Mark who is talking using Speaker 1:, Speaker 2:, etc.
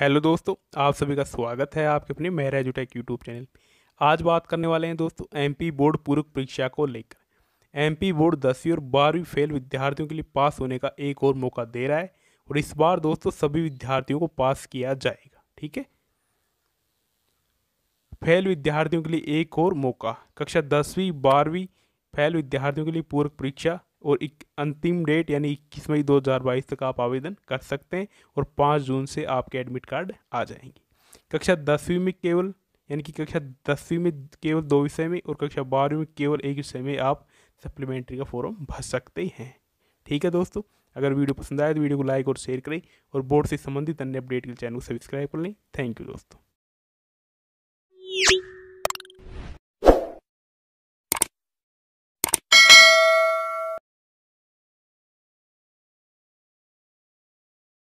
Speaker 1: hello दोस्तों आप सभी का स्वागत है आपके अपने मेहरा एजुटेक यूट्यूब चैनल आज बात करने वाले हैं दोस्तों एमपी बोर्ड पूर्व परीक्षा को लेकर एमपी बोर्ड दसवीं और बारहवीं फेल विद्यार्थियों के लिए पास होने का एक और मौका दे रहा है और इस बार दोस्तों सभी विद्यार्थियों को पास किया जाएगा ठीक है फेल विद्यार्थियों के लिए एक और मौका कक्षा दसवीं बारहवीं फेल विद्यार्थियों के लिए पूर्व परीक्षा और एक अंतिम डेट यानी इक्कीस मई 2022 तक आप आवेदन कर सकते हैं और पाँच जून से आपके एडमिट कार्ड आ जाएंगे कक्षा दसवीं में केवल यानी कि कक्षा दसवीं में केवल दो विषय में और कक्षा बारहवीं में केवल एक विषय में आप सप्लीमेंट्री का फॉर्म भर सकते हैं ठीक है दोस्तों अगर वीडियो पसंद आए तो वीडियो को लाइक और शेयर करें और बोर्ड से संबंधित अन्य अपडेट के चैनल को सब्सक्राइब कर लें थैंक यू दोस्तों